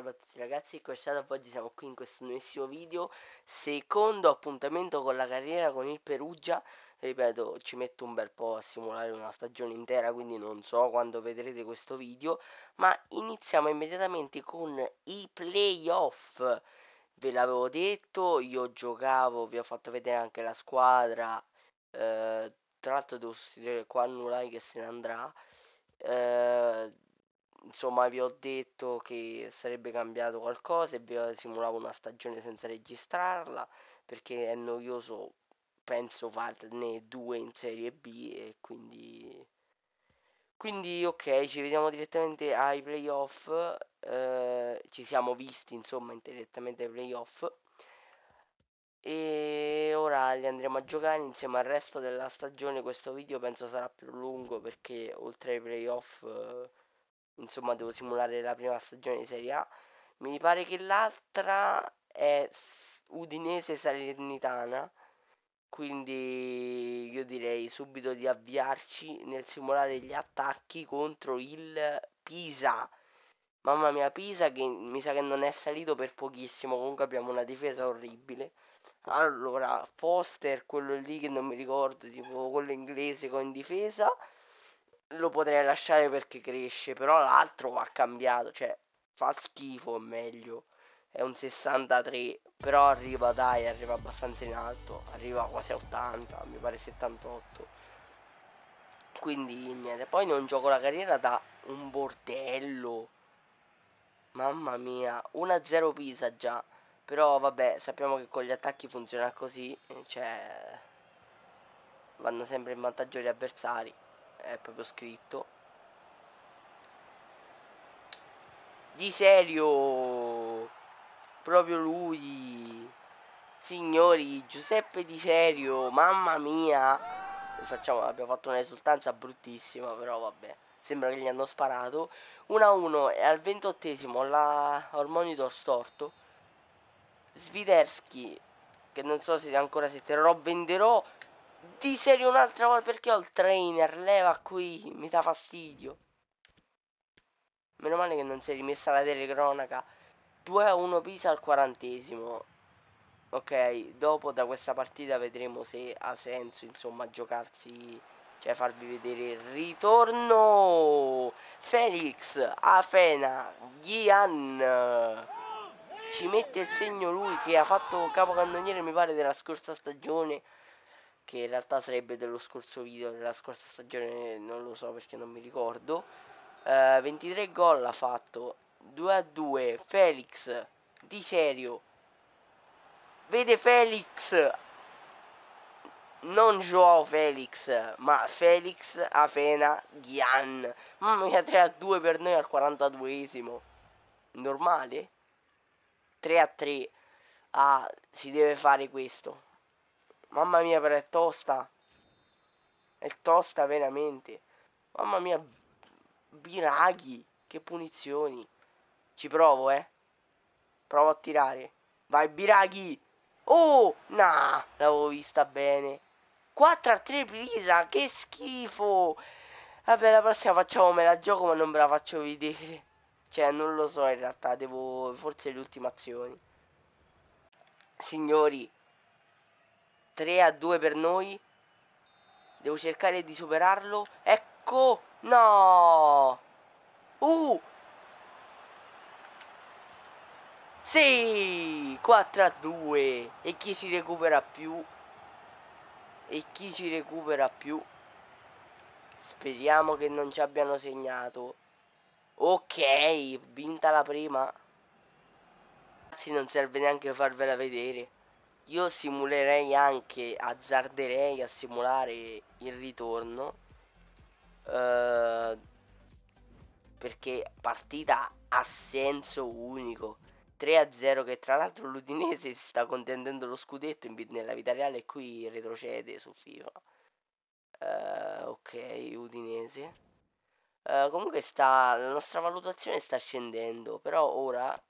salve a tutti ragazzi, Cosciata, oggi siamo qui in questo nuovissimo video Secondo appuntamento con la carriera con il Perugia Ripeto, ci metto un bel po' a simulare una stagione intera Quindi non so quando vedrete questo video Ma iniziamo immediatamente con i playoff Ve l'avevo detto, io giocavo, vi ho fatto vedere anche la squadra eh, Tra l'altro devo sostituire qua Nulai che se ne andrà eh, insomma vi ho detto che sarebbe cambiato qualcosa e vi simulavo una stagione senza registrarla perché è noioso penso farne due in serie B e quindi quindi ok ci vediamo direttamente ai playoff eh, ci siamo visti insomma direttamente ai playoff e ora li andremo a giocare insieme al resto della stagione questo video penso sarà più lungo perché oltre ai playoff eh, insomma devo simulare la prima stagione di Serie A. Mi pare che l'altra è Udinese Salernitana. Quindi io direi subito di avviarci nel simulare gli attacchi contro il Pisa. Mamma mia, Pisa che mi sa che non è salito per pochissimo. Comunque abbiamo una difesa orribile. Allora, Foster, quello lì che non mi ricordo, tipo quello inglese con difesa lo potrei lasciare perché cresce, però l'altro va cambiato, cioè fa schifo, meglio. È un 63, però arriva dai, arriva abbastanza in alto, arriva quasi a 80, mi pare 78. Quindi niente, poi non gioco la carriera da un bordello. Mamma mia, 1-0 Pisa già. Però vabbè, sappiamo che con gli attacchi funziona così, cioè vanno sempre in vantaggio gli avversari è proprio scritto di serio proprio lui signori Giuseppe di serio mamma mia Facciamo, abbiamo fatto un'esultanza bruttissima però vabbè sembra che gli hanno sparato 1-1 a e al 28esimo la al monitor storto Svidersky che non so se ancora se terrò venderò di serio un'altra volta perché ho il trainer, leva qui, mi dà fastidio. Meno male che non si è rimessa la telecronaca. 2 a 1 Pisa al quarantesimo. Ok, dopo da questa partita vedremo se ha senso insomma giocarsi, cioè farvi vedere il ritorno. Felix, Afena, Gian ci mette il segno lui che ha fatto capocannoniere mi pare della scorsa stagione che in realtà sarebbe dello scorso video, della scorsa stagione, non lo so perché non mi ricordo. Uh, eh, 23 gol ha fatto, 2 a 2, Felix, di serio. Vede Felix, non Joao Felix, ma Felix Afena Gian. Mamma mia, 3 a 2 per noi al 42esimo. Normale? 3 a 3. Ah, si deve fare questo. Mamma mia, però è tosta. È tosta veramente. Mamma mia, Biraghi, che punizioni. Ci provo, eh. Provo a tirare. Vai, Biraghi. Oh, nah, l'avevo vista bene. 4 a 3 Pisa, che schifo. Vabbè, la prossima facciamo, me la gioco, ma non me la faccio vedere. Cioè, non lo so in realtà, devo... forse le ultime azioni. Signori, 3 a 2 per noi. Devo cercare di superarlo. Ecco! No! Uh! Sì! 4 a 2. E chi si recupera più? E chi ci recupera più? Speriamo che non ci abbiano segnato. Ok, vinta la prima. Ragazzi, non serve neanche farvela vedere. Io simulerei anche, azzarderei a simulare il ritorno. Eh, perché partita a senso unico. 3-0 che tra l'altro l'Udinese sta contendendo lo scudetto in, nella vita reale e qui retrocede su FIFA. Uh, ok, Udinese. Uh, comunque sta, la nostra valutazione sta scendendo, però ora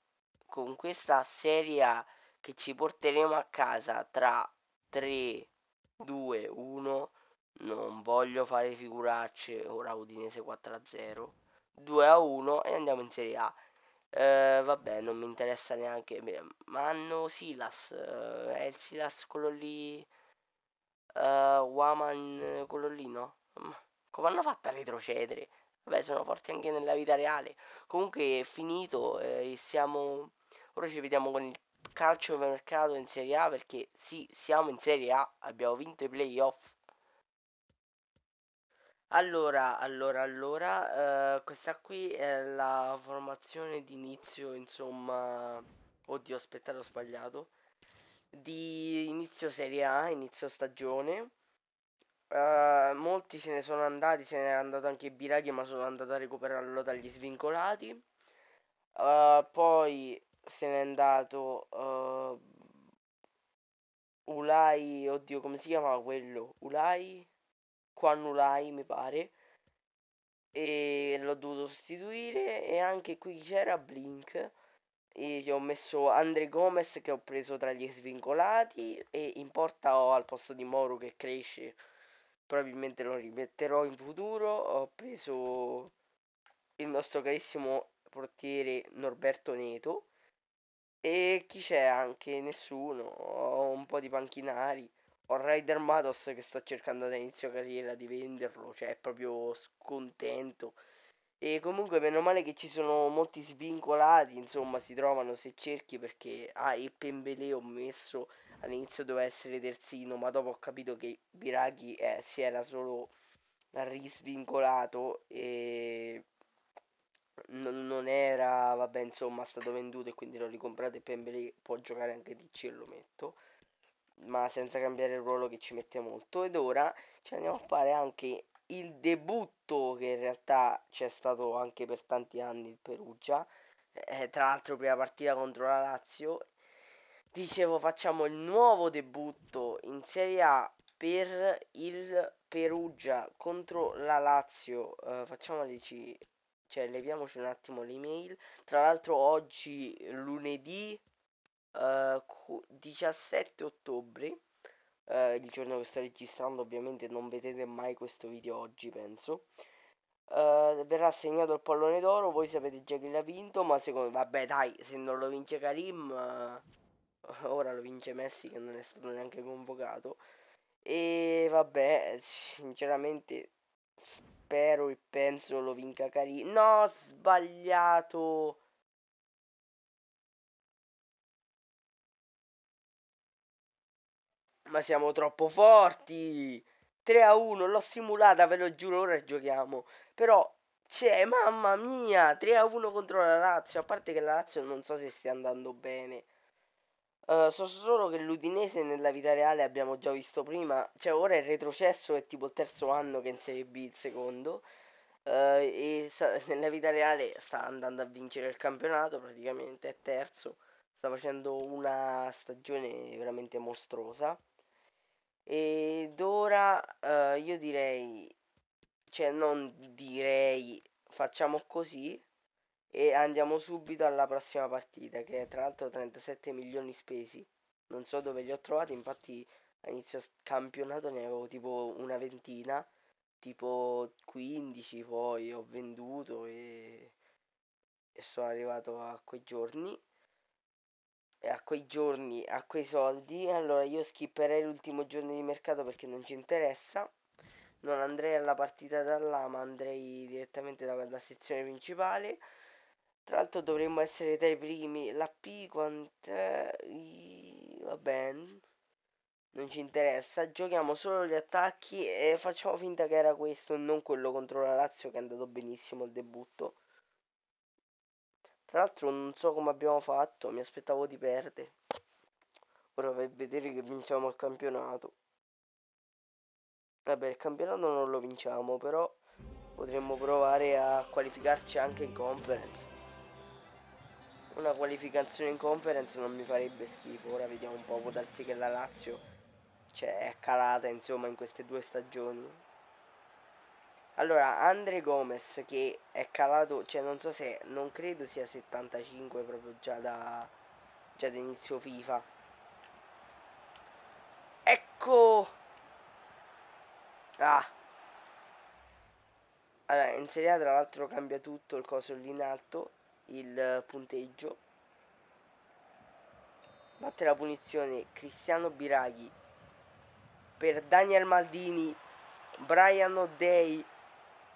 con questa seria che ci porteremo a casa tra 3, 2, 1. Non voglio fare figuracce. Ora Udinese 4 a 0. 2 a 1 e andiamo in Serie A. Eh, vabbè, non mi interessa neanche. Ma hanno Silas. Eh, è il Silas quello lì. Eh, Waman quello lì, no? Come hanno fatto a retrocedere? Vabbè, sono forti anche nella vita reale. Comunque è finito. Eh, e siamo. Ora ci vediamo con il calcio mercato in Serie A perché sì, siamo in Serie A, abbiamo vinto i playoff. Allora, allora, allora, eh, questa qui è la formazione d'inizio, insomma, oddio, aspettate, ho sbagliato, di inizio Serie A, inizio stagione. Eh, molti se ne sono andati, se ne è andato anche Biraghi, ma sono andato a recuperarlo dagli svincolati. Uh, poi se n'è andato uh, Ulai, oddio come si chiamava quello? Ulai? Quan Ulai mi pare. E l'ho dovuto sostituire e anche qui c'era Blink. E gli ho messo Andre Gomez che ho preso tra gli svincolati e in porta ho al posto di Moro che cresce. Probabilmente lo rimetterò in futuro. Ho preso il nostro carissimo portiere Norberto Neto e chi c'è anche? Nessuno. Ho un po' di panchinari. Ho Raider Matos che sto cercando da inizio carriera di venderlo, cioè è proprio scontento. E comunque meno male che ci sono molti svincolati, insomma si trovano se cerchi perché ah, e Pembele ho messo all'inizio doveva essere terzino, ma dopo ho capito che Biraghi eh, si era solo risvincolato e non, non era, vabbè, insomma, stato venduto e quindi l'ho lo ricomprate. Pembele può giocare anche DC e lo metto. Ma senza cambiare il ruolo che ci mette molto. Ed ora ci andiamo a fare anche il debutto che in realtà c'è stato anche per tanti anni il Perugia. Eh, tra l'altro prima partita contro la Lazio. Dicevo facciamo il nuovo debutto in Serie A per il Perugia contro la Lazio. Eh, facciamolici cioè leviamoci un attimo l'email. Tra l'altro oggi lunedì uh, eh, 17 ottobre, uh, il giorno che sto registrando ovviamente non vedete mai questo video oggi penso. Uh, verrà assegnato il pallone d'oro, voi sapete già chi l'ha vinto, ma secondo vabbè dai, se non lo vince Karim, ora lo vince Messi che non è stato neanche convocato. E vabbè, sinceramente spero e penso lo vinca Cari. No, sbagliato. Ma siamo troppo forti. 3 a 1, l'ho simulata, ve lo giuro, ora giochiamo. Però, c'è, cioè, mamma mia, 3 a 1 contro la Lazio. A parte che la Lazio non so se stia andando bene. Eh, so solo che l'Udinese nella vita reale abbiamo già visto prima, cioè ora è retrocesso è tipo il terzo anno che in Serie B il secondo uh, e sa- nella vita reale sta andando a vincere il campionato praticamente, è terzo, sta facendo una stagione veramente mostruosa ed ora uh, io direi, cioè non direi facciamo così, e andiamo subito alla prossima partita, che è, tra l'altro 37 milioni spesi. Non so dove li ho trovati, infatti a inizio campionato ne avevo tipo una ventina, tipo 15 poi ho venduto e, e sono arrivato a quei giorni. E a quei giorni, a quei soldi, allora io skipperei l'ultimo giorno di mercato perché non ci interessa. Non andrei alla partita da là, ma andrei direttamente dalla sezione principale. Tra l'altro dovremmo essere dai primi. La P quant'è? Va bene. Non ci interessa. Giochiamo solo gli attacchi e facciamo finta che era questo, non quello contro la Lazio che è andato benissimo il debutto. Tra l'altro non so come abbiamo fatto, mi aspettavo di perdere. Ora per vedere che vinciamo il campionato. Vabbè, il campionato non lo vinciamo, però potremmo provare a qualificarci anche in conference una qualificazione in conference non mi farebbe schifo. Ora vediamo un po', può darsi che la Lazio cioè, è calata insomma in queste due stagioni. Allora, Andre Gomez che è calato, cioè non so se, non credo sia 75 proprio già da, già da inizio FIFA. Ecco! Ah! Allora, in Serie A tra l'altro cambia tutto il coso lì in alto il eh, punteggio. Batte la punizione Cristiano Biraghi per Daniel Maldini, Brian O'Day,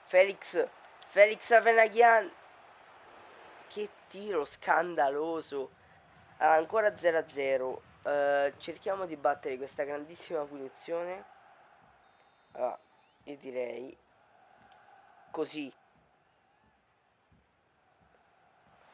Felix, Felix Avenaghian. Che tiro scandaloso. ancora 0-0. Uh, eh, cerchiamo di battere questa grandissima punizione. Allora, ah, io direi così.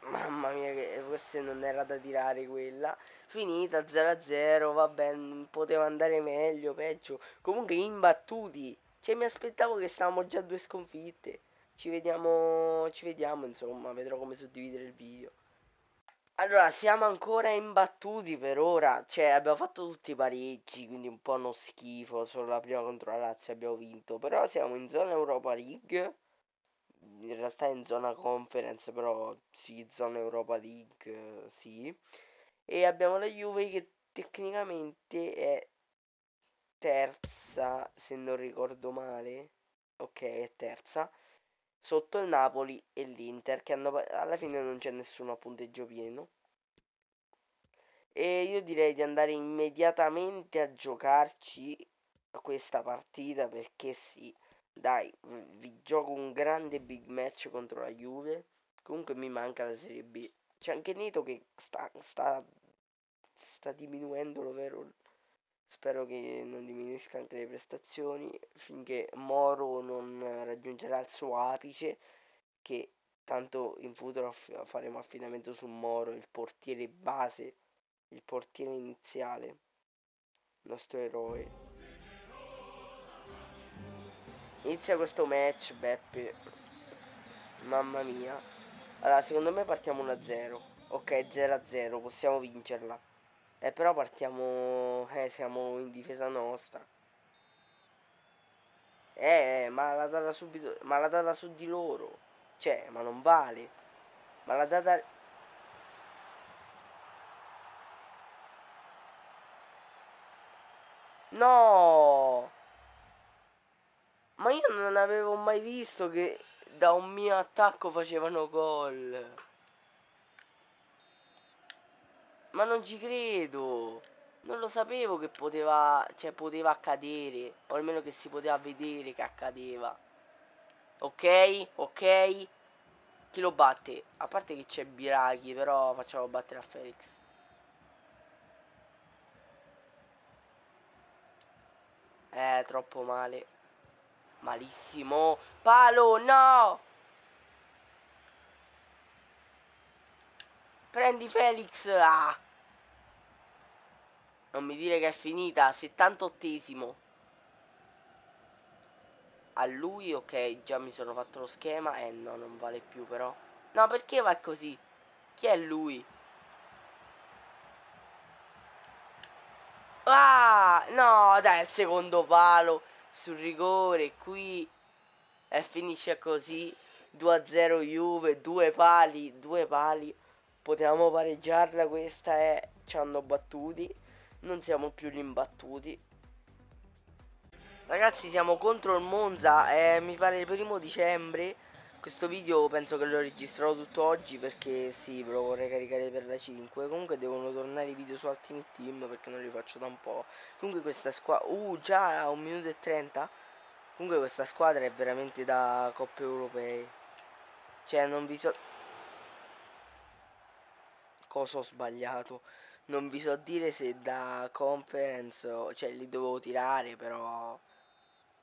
Mamma mia, che forse non era da tirare quella. Finita 0-0, vabbè, poteva andare meglio, peggio. Comunque imbattuti. Cioè, mi aspettavo che stavamo già a due sconfitte. Ci vediamo, ci vediamo, insomma, vedrò come suddividere il video. Allora, siamo ancora imbattuti per ora, cioè abbiamo fatto tutti i pareggi, quindi un po' uno schifo, solo la prima contro la Lazio abbiamo vinto, però siamo in zona Europa League in realtà in zona conference, però sì, zona Europa League, sì. E abbiamo la Juve che tecnicamente è terza, se non ricordo male. Ok, è terza. Sotto il Napoli e l'Inter, che hanno, alla fine non c'è nessuno a punteggio pieno. E io direi di andare immediatamente a giocarci questa partita perché sì, dai, vi gioco un grande big match contro la Juve. Comunque mi manca la Serie B. C'è anche Nito che sta, sta, sta diminuendo ovvero Spero che non diminuisca anche le prestazioni finché Moro non raggiungerà il suo apice. Che tanto in futuro faremo affidamento su Moro, il portiere base, il portiere iniziale, il nostro eroe. Inizia questo match, Beppe. Mamma mia. Allora, secondo me partiamo 1-0. Ok, 0-0, possiamo vincerla. Eh, però partiamo... Eh, siamo in difesa nostra. Eh, ma la data subito... Ma la data su di loro. Cioè, ma non vale. Ma la data... No! Ma io non avevo mai visto che da un mio attacco facevano gol. Ma non ci credo. Non lo sapevo che poteva, cioè poteva accadere, o almeno che si poteva vedere che accadeva. Ok, ok. Chi lo batte? A parte che c'è Birachi, però facciamo battere a Felix. Eh, troppo male. Malissimo. Palo, no! Prendi Felix. Ah. Non mi dire che è finita. 78esimo. A lui, ok, già mi sono fatto lo schema. Eh no, non vale più però. No, perché va così? Chi è lui? Ah, no, dai, il secondo palo sul rigore qui e eh, finisce così 2-0 Juve, due pali, due pali. Potevamo pareggiarla questa e ci hanno battuti. Non siamo più gli imbattuti. Ragazzi siamo contro il Monza, eh, mi pare il primo dicembre. Questo video penso che lo registrerò tutto oggi perché sì, ve lo vorrei caricare per la 5. Comunque devono tornare i video su Ultimate Team perché non li faccio da un po'. Comunque questa squadra... Uh, già a 1 minuto e 30? Comunque questa squadra è veramente da coppe europee. Cioè non vi so... Cosa ho sbagliato? Non vi so dire se da conference... Cioè li dovevo tirare però...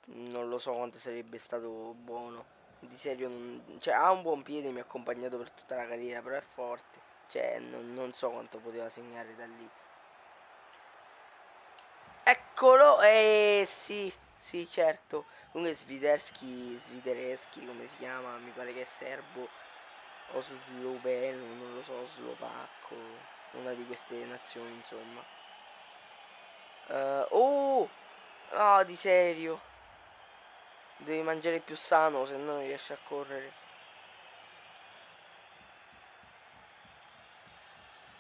Non lo so quanto sarebbe stato buono di serio non, cioè, ha un buon piede mi ha accompagnato per tutta la carriera però è forte cioè non, non so quanto poteva segnare da lì eccolo e eh, sì sì certo comunque Sviderschi Svidereschi come si chiama mi pare che è serbo o sloveno non lo so slovacco una di queste nazioni insomma uh, oh oh, di serio Devi mangiare più sano se no non riesci a correre.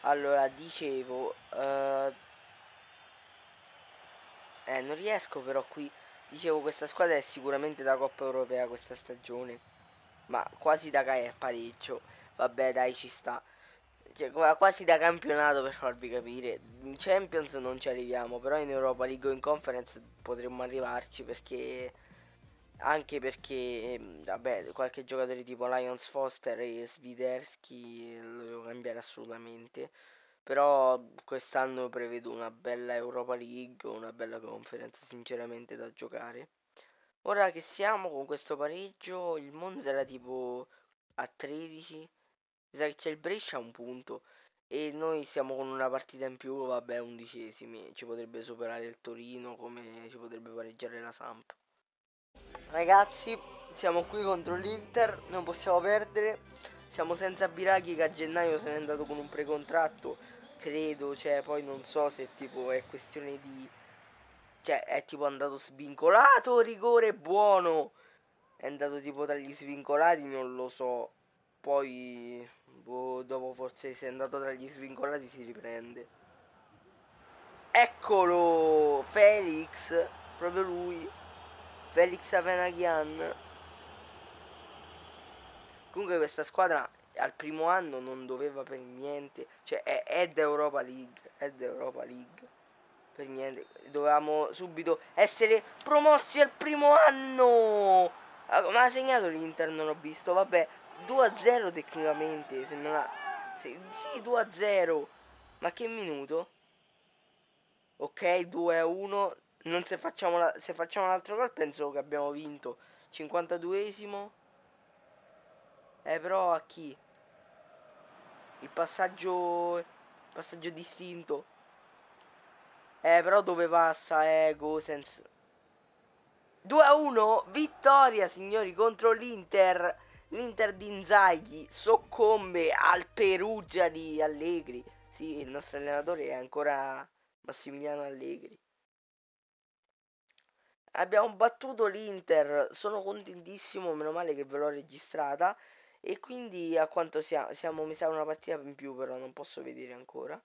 Allora, dicevo... Uh... Eh, non riesco però qui. Dicevo, questa squadra è sicuramente da Coppa Europea questa stagione. Ma quasi da è pareggio. Vabbè, dai, ci sta. Cioè, quasi da campionato per farvi capire. In Champions non ci arriviamo, però in Europa League o in Conference potremmo arrivarci perché anche perché eh, vabbè, qualche giocatore tipo Lions Foster e Svidersky lo devo cambiare assolutamente però quest'anno prevedo una bella Europa League una bella conferenza sinceramente da giocare ora che siamo con questo pareggio il Monza era tipo a 13 mi sa che c'è il Brescia a un punto e noi siamo con una partita in più vabbè undicesimi ci potrebbe superare il Torino come ci potrebbe pareggiare la Samp Ragazzi, siamo qui contro l'Inter, non possiamo perdere. Siamo senza Biraghi che a gennaio se n'è andato con un precontratto, credo, cioè poi non so se tipo è questione di... Cioè è tipo andato svincolato, rigore buono. È andato tipo tra gli svincolati, non lo so. Poi boh, dopo forse se è andato tra gli svincolati si riprende. Eccolo! Felix, proprio lui. Felix Avenagian Comunque questa squadra al primo anno non doveva per niente, cioè è, è d'Europa League, è d'Europa League. Per niente, dovevamo subito essere promossi al primo anno. Ah, Ma ha segnato l'Inter, non l'ho visto, vabbè, 2-0 tecnicamente, se non ha... Se, sì, 2-0. Ma che minuto? Ok, 2-1, non se facciamo, la, se facciamo un altro gol penso che abbiamo vinto 52esimo eh però a chi? il passaggio il passaggio distinto eh però dove passa eh Gosens 2 a 1 vittoria signori contro l'Inter l'Inter di Inzaghi soccombe al Perugia di Allegri sì il nostro allenatore è ancora Massimiliano Allegri Abbiamo battuto l'Inter, sono contentissimo, meno male che ve l'ho registrata. E quindi a quanto sia, siamo, mi sa una partita in più, però non posso vedere ancora.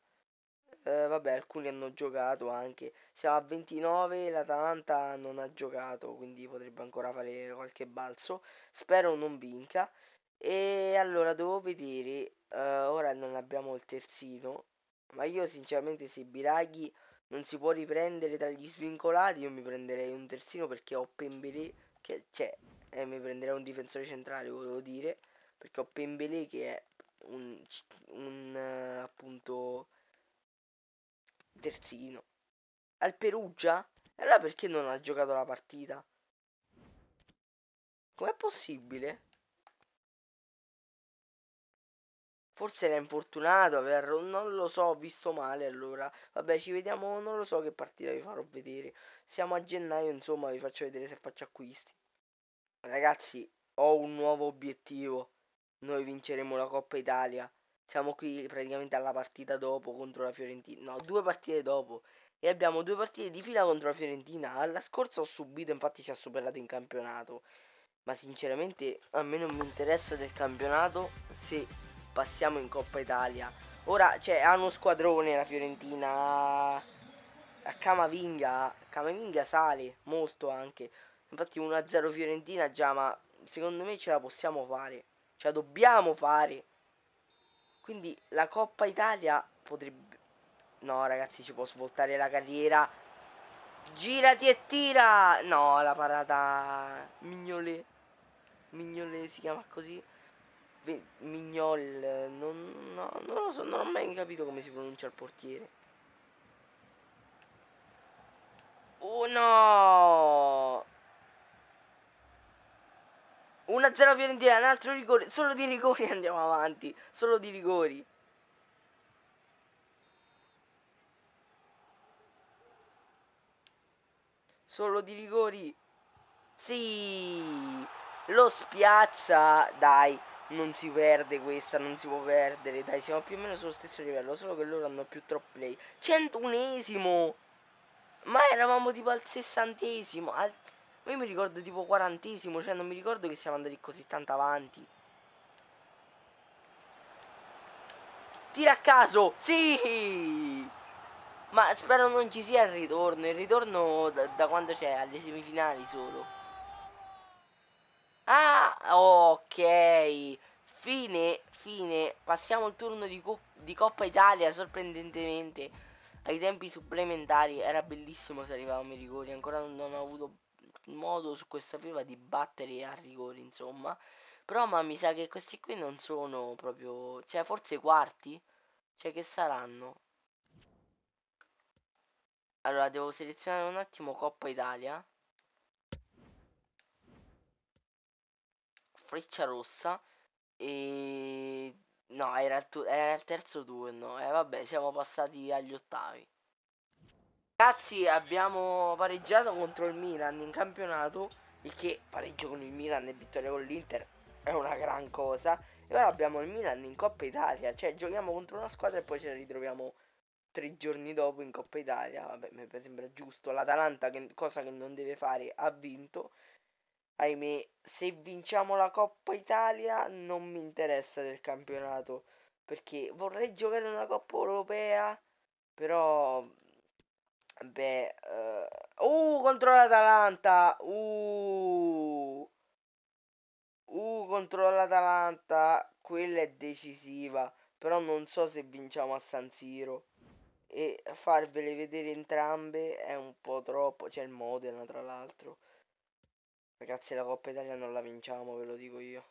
Eh, vabbè, alcuni hanno giocato anche. Siamo a 29, l'Atalanta non ha giocato, quindi potrebbe ancora fare qualche balzo. Spero non vinca. E allora devo vedere, eh, ora non abbiamo il terzino, ma io sinceramente se Biraghi non si può riprendere dagli svincolati, io mi prenderei un terzino perché ho Pembele, che cioè, eh, mi prenderei un difensore centrale, volevo dire, perché ho Pembele che è un, un uh, appunto terzino. Al Perugia? E allora perché non ha giocato la partita? Com'è possibile? Forse era infortunato, non lo so, ho visto male allora. Vabbè, ci vediamo, non lo so che partita vi farò vedere. Siamo a gennaio, insomma, vi faccio vedere se faccio acquisti. Ragazzi, ho un nuovo obiettivo. Noi vinceremo la Coppa Italia. Siamo qui praticamente alla partita dopo contro la Fiorentina. No, due partite dopo. E abbiamo due partite di fila contro la Fiorentina. La scorsa ho subito, infatti ci ha superato in campionato. Ma sinceramente a me non mi interessa del campionato se passiamo in Coppa Italia. Ora, cioè, ha uno squadrone la Fiorentina. A Camavinga, Camavinga sale molto anche. Infatti 1-0 Fiorentina già, ma secondo me ce la possiamo fare. Ce la dobbiamo fare. Quindi la Coppa Italia potrebbe... No, ragazzi, ci può svoltare la carriera. Girati e tira! No, la parata... Mignole. Mignole si chiama così. Mignol, non, no, non lo so, non ho mai capito come si pronuncia il portiere. Oh no! 1-0 Fiorentina, un altro rigore, solo di rigori andiamo avanti, solo di rigori. Solo di rigori. Sì! Lo spiazza, dai non si perde questa, non si può perdere. Dai, siamo più o meno sullo stesso livello, solo che loro hanno più troppo play. Centunesimo! Ma eravamo tipo al sessantesimo. Al... Ma io mi ricordo tipo quarantesimo, cioè non mi ricordo che siamo andati così tanto avanti. Tira a caso! Sì! Ma spero non ci sia il ritorno. Il ritorno da, da quando c'è? Alle semifinali solo. Ah, ok. Fine, fine. Passiamo il turno di, di Coppa Italia, sorprendentemente. Ai tempi supplementari era bellissimo se arrivavamo ai rigori. Ancora non ho avuto modo su questa piva di battere a rigori, insomma. Però ma mi sa che questi qui non sono proprio... Cioè, forse quarti? Cioè, che saranno? Allora, devo selezionare un attimo Coppa Italia. freccia rossa e no era il, tu- era il terzo turno e eh, vabbè siamo passati agli ottavi ragazzi abbiamo pareggiato contro il Milan in campionato il che pareggio con il Milan e vittoria con l'Inter è una gran cosa e ora abbiamo il Milan in Coppa Italia cioè giochiamo contro una squadra e poi ce la ritroviamo tre giorni dopo in Coppa Italia vabbè mi sembra giusto l'Atalanta che, cosa che non deve fare ha vinto ahimè, se vinciamo la Coppa Italia non mi interessa del campionato, perché vorrei giocare una Coppa Europea, però... Beh, uh, uh contro l'Atalanta, uh, uh, contro l'Atalanta, quella è decisiva, però non so se vinciamo a San Siro e farvele vedere entrambe è un po' troppo, c'è il Modena tra l'altro. Ragazzi la Coppa Italia non la vinciamo, ve lo dico io.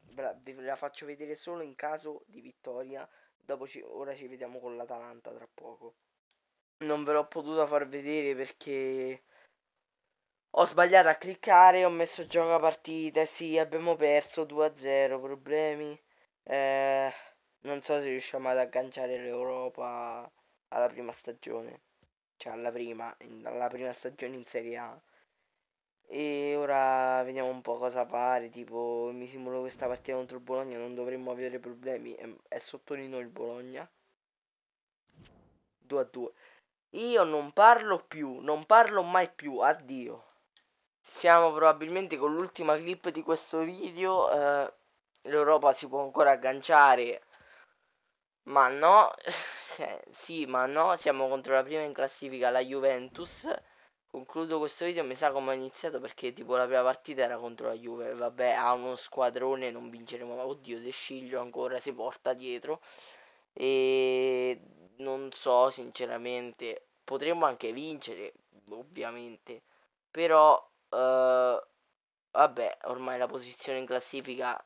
Ve la faccio vedere solo in caso di vittoria. Dopo ci, ora ci vediamo con l'Atalanta tra poco. Non ve l'ho potuta far vedere perché ho sbagliato a cliccare, ho messo gioca partita, sì, abbiamo perso 2-0, problemi. Eh, non so se riusciamo ad agganciare l'Europa alla prima stagione. Cioè alla prima, alla prima stagione in Serie A. E ora vediamo un po' cosa pare, tipo mi simulo questa partita contro il Bologna, non dovremmo avere problemi, è, ehm, è sotto di noi il Bologna. 2 a 2. Io non parlo più, non parlo mai più, addio. Siamo probabilmente con l'ultima clip di questo video, eh, l'Europa si può ancora agganciare, ma no, eh, sì ma no, siamo contro la prima in classifica, la Juventus. Concludo questo video, mi sa come ho iniziato perché tipo la prima partita era contro la Juve, vabbè ha uno squadrone, non vinceremo, oddio De Sciglio ancora si porta dietro e non so sinceramente, potremmo anche vincere ovviamente, però eh, vabbè ormai la posizione in classifica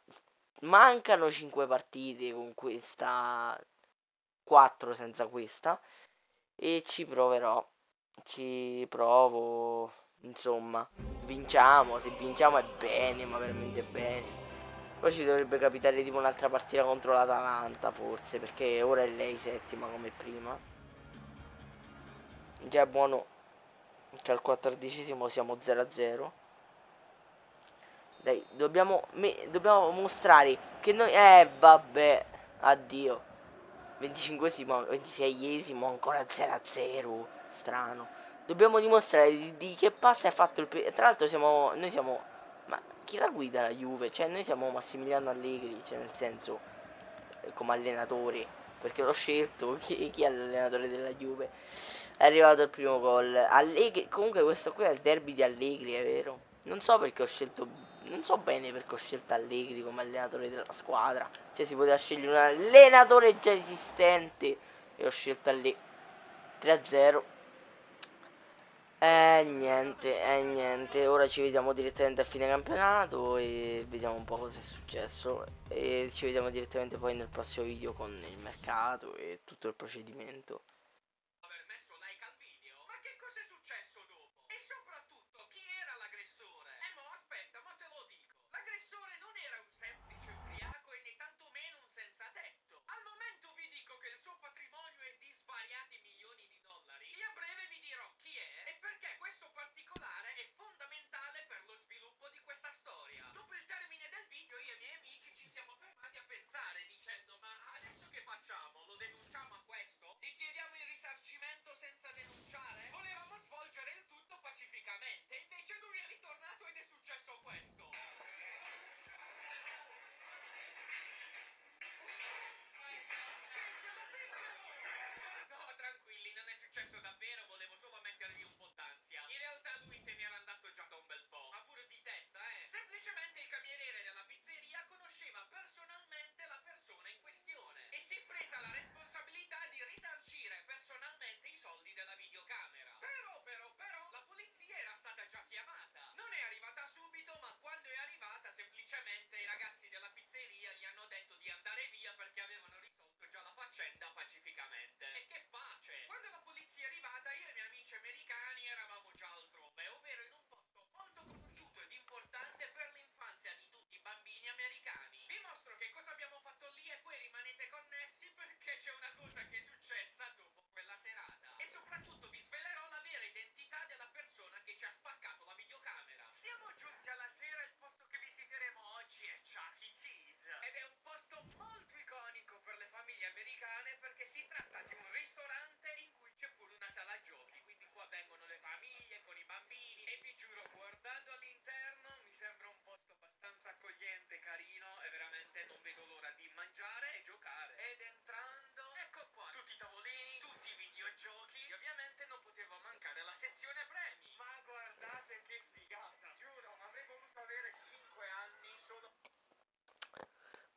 mancano 5 partite con questa 4 senza questa e ci proverò ci provo, insomma, vinciamo, se vinciamo è bene, ma veramente bene. Poi ci dovrebbe capitare tipo un'altra partita contro l'Atalanta forse, perché ora è lei settima come prima. Già buono che al quattordicesimo siamo 0-0. a Dai, dobbiamo, dobbiamo mostrare che noi... Eh, vabbè, addio. 25 esimo 26esimo ancora 0-0. a strano. Dobbiamo dimostrare di, di che pasta è fatto il... Pe- tra l'altro siamo... Noi siamo... Ma chi la guida la Juve? Cioè noi siamo Massimiliano Allegri, cioè nel senso... Eh, come allenatore. Perché l'ho scelto. Chi, chi è l'allenatore della Juve? È arrivato il primo gol. Allegri... Comunque questo qui è il derby di Allegri, è vero? Non so perché ho scelto non so bene perché ho scelto Allegri come allenatore della squadra. Cioè si poteva scegliere un allenatore già esistente. E ho scelto Allegri. 3-0. E niente, e niente, ora ci vediamo direttamente a fine campionato e vediamo un po' cosa è successo e ci vediamo direttamente poi nel prossimo video con il mercato e tutto il procedimento.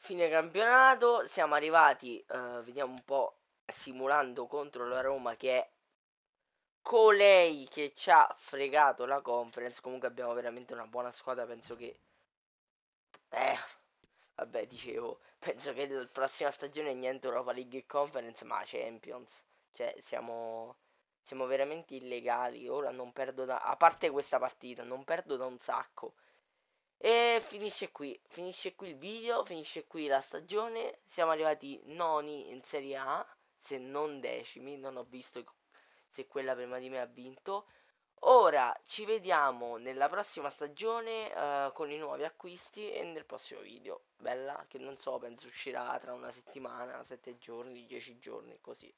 Fine campionato, siamo arrivati, uh, vediamo un po', simulando contro la Roma che è colei che ci ha fregato la conference. Comunque abbiamo veramente una buona squadra, penso che... Eh, vabbè, dicevo, penso che la prossima stagione niente Europa League e Conference, ma Champions. Cioè, siamo, siamo veramente illegali. Ora non perdo da... A parte questa partita, non perdo da un sacco. E finisce qui, finisce qui il video, finisce qui la stagione, siamo arrivati noni in Serie A, se non decimi, non ho visto se quella prima di me ha vinto. Ora ci vediamo nella prossima stagione uh, con i nuovi acquisti e nel prossimo video. Bella, che non so, penso uscirà tra una settimana, sette giorni, dieci giorni, così.